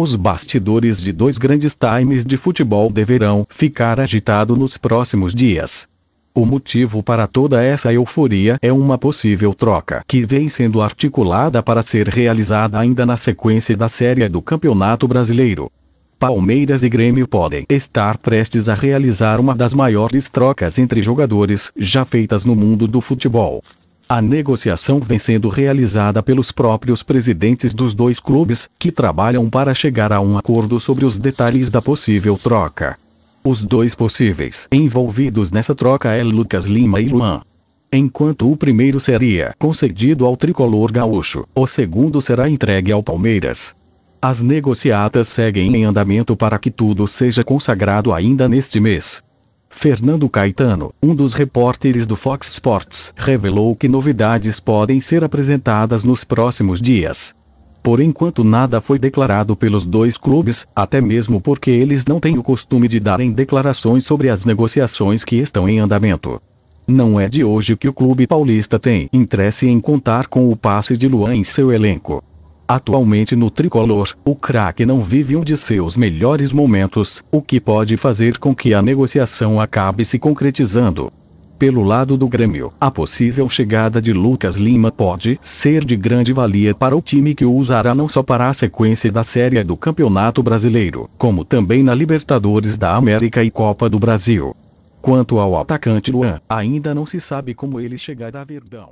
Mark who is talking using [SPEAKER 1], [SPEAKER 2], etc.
[SPEAKER 1] Os bastidores de dois grandes times de futebol deverão ficar agitado nos próximos dias. O motivo para toda essa euforia é uma possível troca que vem sendo articulada para ser realizada ainda na sequência da Série do Campeonato Brasileiro. Palmeiras e Grêmio podem estar prestes a realizar uma das maiores trocas entre jogadores já feitas no mundo do futebol. A negociação vem sendo realizada pelos próprios presidentes dos dois clubes, que trabalham para chegar a um acordo sobre os detalhes da possível troca. Os dois possíveis envolvidos nessa troca é Lucas Lima e Luan. Enquanto o primeiro seria concedido ao tricolor gaúcho, o segundo será entregue ao Palmeiras. As negociatas seguem em andamento para que tudo seja consagrado ainda neste mês. Fernando Caetano, um dos repórteres do Fox Sports, revelou que novidades podem ser apresentadas nos próximos dias. Por enquanto nada foi declarado pelos dois clubes, até mesmo porque eles não têm o costume de darem declarações sobre as negociações que estão em andamento. Não é de hoje que o clube paulista tem interesse em contar com o passe de Luan em seu elenco. Atualmente no tricolor, o craque não vive um de seus melhores momentos, o que pode fazer com que a negociação acabe se concretizando. Pelo lado do Grêmio, a possível chegada de Lucas Lima pode ser de grande valia para o time que o usará não só para a sequência da Série do Campeonato Brasileiro, como também na Libertadores da América e Copa do Brasil. Quanto ao atacante Luan, ainda não se sabe como ele chegará a Verdão.